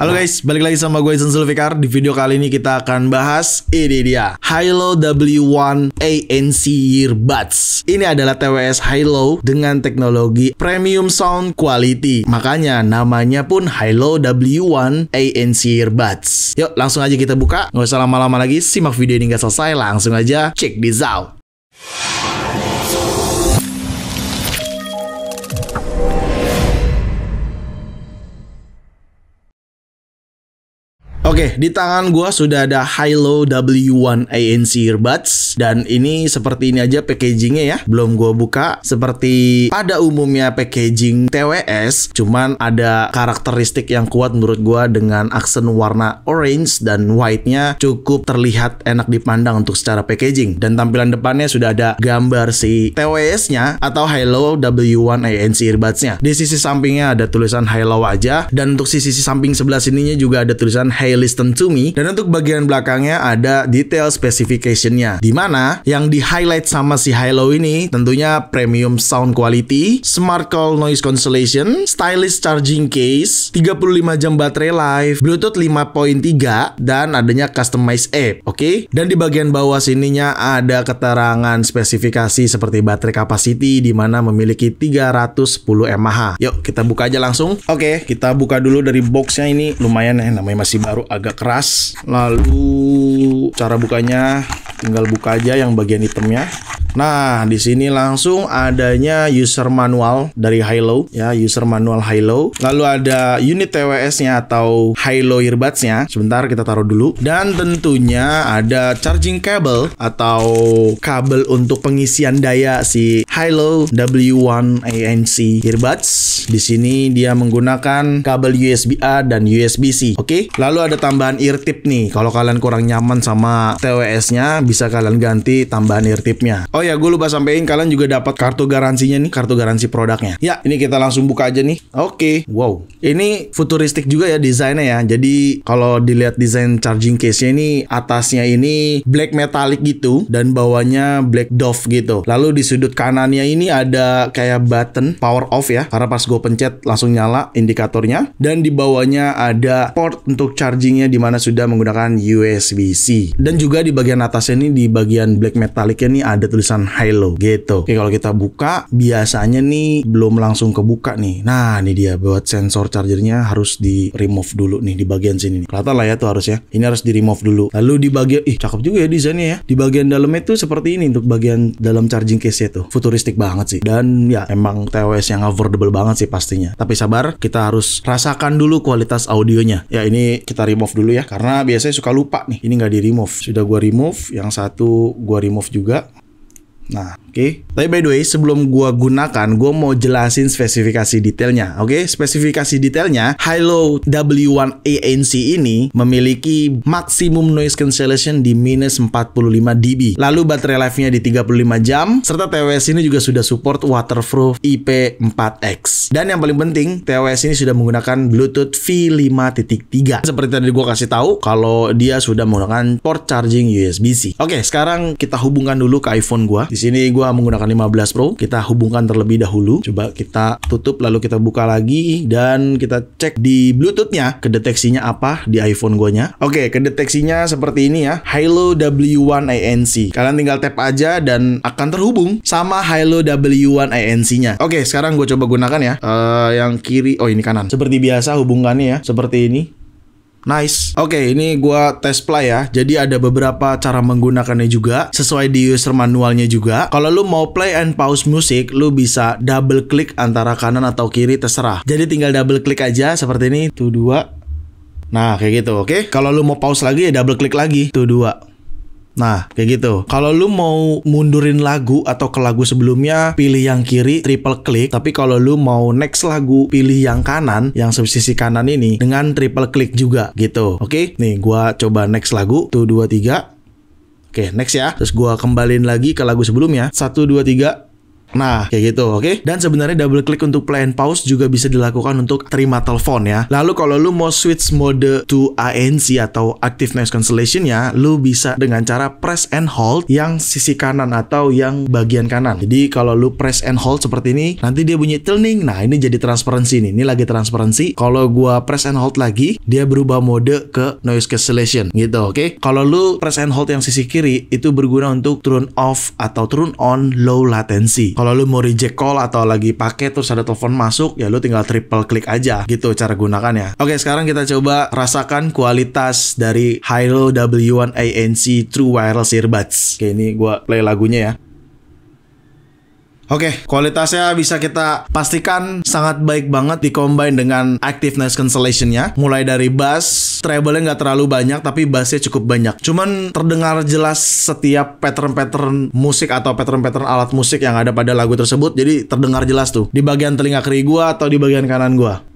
Halo guys, balik lagi sama gue Izan Zulfikar. Di video kali ini kita akan bahas ini dia, Hilo W1 ANC Earbuds. Ini adalah TWS Hilo dengan teknologi premium sound quality. Makanya namanya pun Hilo W1 ANC Earbuds. Yuk, langsung aja kita buka. Nggak usah lama-lama lagi, simak video ini nggak selesai, langsung aja check this out. Oke, di tangan gue sudah ada Hilo W1 ANC earbuds dan ini seperti ini aja packagingnya ya. Belum gue buka seperti pada umumnya packaging TWS, cuman ada karakteristik yang kuat menurut gue dengan aksen warna orange dan white-nya cukup terlihat enak dipandang untuk secara packaging dan tampilan depannya sudah ada gambar si TWS-nya atau Hilo W1 ANC earbuds-nya. Di sisi sampingnya ada tulisan Hilo aja dan untuk sisi, sisi samping sebelah sininya juga ada tulisan Halo Listen To Me. Dan untuk bagian belakangnya ada detail specification-nya. Dimana yang di-highlight sama si Hilo ini tentunya premium sound quality, smart call noise cancellation, stylish charging case, 35 jam baterai life, Bluetooth 5.3, dan adanya customize app. Oke? Okay? Dan di bagian bawah sininya ada keterangan spesifikasi seperti baterai capacity di mana memiliki 310 mAh. Yuk, kita buka aja langsung. Oke, okay, kita buka dulu dari boxnya ini lumayan ya namanya masih baru agak keras lalu cara bukanya tinggal buka aja yang bagian itemnya Nah, di sini langsung adanya user manual dari Hilo ya, user manual Hilo. Lalu ada unit TWS-nya atau Hilo earbuds-nya. Sebentar kita taruh dulu. Dan tentunya ada charging cable atau kabel untuk pengisian daya si Hilo W1 ANC earbuds. Di sini dia menggunakan kabel USB A dan USB C. Oke. Lalu ada tambahan ear tip nih. Kalau kalian kurang nyaman sama TWS-nya, bisa kalian ganti tambahan ear tip-nya. Oh ya, gue lupa sampein kalian juga dapat kartu garansinya nih, kartu garansi produknya. Ya, ini kita langsung buka aja nih. Oke, okay. wow. Ini futuristik juga ya desainnya ya. Jadi kalau dilihat desain charging case-nya ini atasnya ini black metallic gitu dan bawahnya black dove gitu. Lalu di sudut kanannya ini ada kayak button power off ya, karena pas gue pencet langsung nyala indikatornya. Dan di bawahnya ada port untuk chargingnya di mana sudah menggunakan USB-C. Dan juga di bagian atasnya ini di bagian black metallic ini ada tulisan tulisan high gitu. Oke, kalau kita buka biasanya nih belum langsung kebuka nih. Nah, ini dia buat sensor chargernya harus di remove dulu nih di bagian sini nih. Kelihatan lah ya tuh harus ya. Ini harus di remove dulu. Lalu di bagian ih cakep juga ya desainnya ya. Di bagian dalamnya tuh seperti ini untuk bagian dalam charging case-nya tuh. Futuristik banget sih. Dan ya emang TWS yang affordable banget sih pastinya. Tapi sabar, kita harus rasakan dulu kualitas audionya. Ya ini kita remove dulu ya karena biasanya suka lupa nih. Ini nggak di remove. Sudah gua remove yang satu gua remove juga Nah. Oke, okay? tapi by the way sebelum gua gunakan, gua mau jelasin spesifikasi detailnya. Oke, okay? spesifikasi detailnya Hilo W1 ANC ini memiliki maksimum noise cancellation di minus 45 dB. Lalu baterai life-nya di 35 jam serta TWS ini juga sudah support waterproof IP4X. Dan yang paling penting, TWS ini sudah menggunakan Bluetooth V5.3. Seperti tadi gua kasih tahu kalau dia sudah menggunakan port charging USB-C. Oke, okay, sekarang kita hubungkan dulu ke iPhone gua. Di sini gua gua menggunakan 15 Pro. Kita hubungkan terlebih dahulu. Coba kita tutup lalu kita buka lagi dan kita cek di Bluetooth-nya kedeteksinya apa di iPhone guanya. Oke, kedeteksinya seperti ini ya. Hilo W1 ANC. Kalian tinggal tap aja dan akan terhubung sama Hilo W1 ANC-nya. Oke, sekarang gue coba gunakan ya. Uh, yang kiri, oh ini kanan. Seperti biasa hubungannya ya, seperti ini. Nice. Oke, okay, ini gua tes play ya. Jadi ada beberapa cara menggunakannya juga sesuai di user manualnya juga. Kalau lu mau play and pause musik, lu bisa double klik antara kanan atau kiri terserah. Jadi tinggal double klik aja seperti ini. Tuh dua. Nah, kayak gitu, oke? Okay? Kalau lu mau pause lagi ya double klik lagi. Tuh dua. Nah, kayak gitu. Kalau lu mau mundurin lagu atau ke lagu sebelumnya, pilih yang kiri triple klik. Tapi kalau lu mau next lagu, pilih yang kanan, yang sisi kanan ini dengan triple klik juga gitu. Oke, okay? nih gua coba next lagu. Tuh dua tiga. Oke, okay, next ya. Terus gua kembaliin lagi ke lagu sebelumnya. Satu dua tiga. Nah, kayak gitu, oke? Okay? Dan sebenarnya double klik untuk play and pause juga bisa dilakukan untuk terima telepon ya. Lalu kalau lu mau switch mode to ANC atau active noise cancellation ya, lu bisa dengan cara press and hold yang sisi kanan atau yang bagian kanan. Jadi kalau lu press and hold seperti ini, nanti dia bunyi tilning. Nah, ini jadi transparansi nih. Ini lagi transparansi. Kalau gua press and hold lagi, dia berubah mode ke noise cancellation gitu, oke? Okay? Kalau lu press and hold yang sisi kiri itu berguna untuk turn off atau turn on low latency. Kalau lu mau reject call atau lagi pakai terus ada telepon masuk, ya lu tinggal triple klik aja gitu cara gunakannya. Oke, sekarang kita coba rasakan kualitas dari Hilo W1 ANC True Wireless Earbuds. Oke, ini gua play lagunya ya. Oke, okay, kualitasnya bisa kita pastikan sangat baik banget dikombin dengan active noise cancellation-nya. Mulai dari bass, treble-nya nggak terlalu banyak, tapi bassnya cukup banyak. Cuman terdengar jelas setiap pattern-pattern musik atau pattern-pattern alat musik yang ada pada lagu tersebut, jadi terdengar jelas tuh. Di bagian telinga kiri gua atau di bagian kanan gua.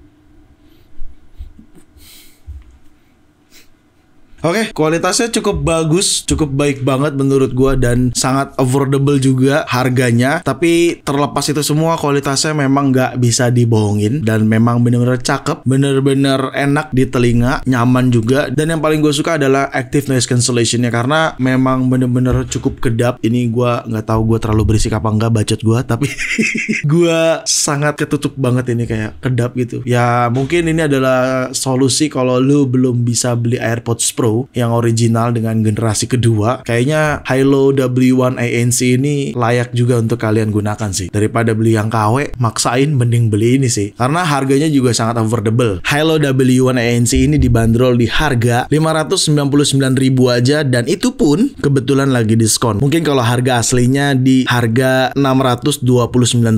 Oke, okay, kualitasnya cukup bagus, cukup baik banget menurut gue dan sangat affordable juga harganya. Tapi terlepas itu semua kualitasnya memang nggak bisa dibohongin dan memang bener-bener cakep, bener-bener enak di telinga, nyaman juga. Dan yang paling gue suka adalah active noise cancellationnya karena memang bener-bener cukup kedap. Ini gue nggak tahu gue terlalu berisik apa nggak bacot gue tapi gue sangat ketutup banget ini kayak kedap gitu. Ya mungkin ini adalah solusi kalau lu belum bisa beli AirPods Pro yang original dengan generasi kedua, kayaknya Halo W1 ANC ini layak juga untuk kalian gunakan sih. Daripada beli yang KW, maksain mending beli ini sih. Karena harganya juga sangat affordable. Halo W1 ANC ini dibanderol di harga 599 ribu aja dan itu pun kebetulan lagi diskon. Mungkin kalau harga aslinya di harga 629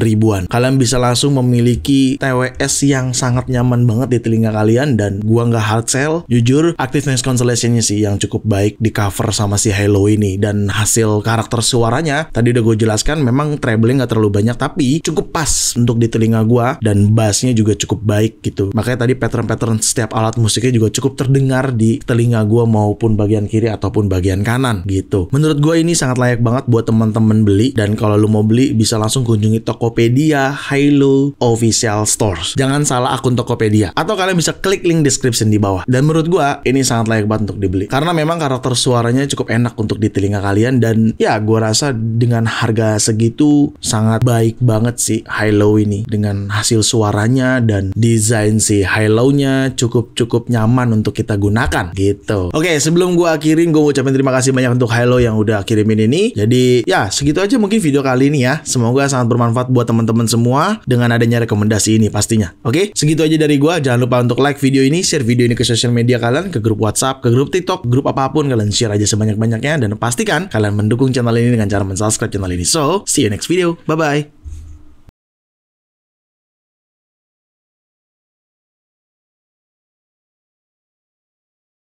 ribuan. Kalian bisa langsung memiliki TWS yang sangat nyaman banget di telinga kalian dan gua nggak hard sell. Jujur, Active Noise animationnya sih yang cukup baik di cover sama si Halo ini dan hasil karakter suaranya tadi udah gue jelaskan memang traveling gak terlalu banyak tapi cukup pas untuk di telinga gue dan bassnya juga cukup baik gitu makanya tadi pattern-pattern setiap alat musiknya juga cukup terdengar di telinga gue maupun bagian kiri ataupun bagian kanan gitu menurut gue ini sangat layak banget buat teman-teman beli dan kalau lu mau beli bisa langsung kunjungi Tokopedia Halo Official Stores jangan salah akun Tokopedia atau kalian bisa klik link description di bawah dan menurut gue ini sangat layak banget untuk untuk dibeli. Karena memang karakter suaranya cukup enak untuk di telinga kalian dan ya gue rasa dengan harga segitu sangat baik banget sih Hilo ini dengan hasil suaranya dan desain si Hilo-nya cukup-cukup nyaman untuk kita gunakan gitu. Oke, sebelum gue akhirin gue ucapin terima kasih banyak untuk Hilo yang udah kirimin ini. Jadi ya segitu aja mungkin video kali ini ya. Semoga sangat bermanfaat buat teman-teman semua dengan adanya rekomendasi ini pastinya. Oke, segitu aja dari gue. Jangan lupa untuk like video ini, share video ini ke sosial media kalian, ke grup WhatsApp, ke grup TikTok, grup apapun kalian share aja sebanyak-banyaknya dan pastikan kalian mendukung channel ini dengan cara mensubscribe channel ini. So, see you next video. Bye bye.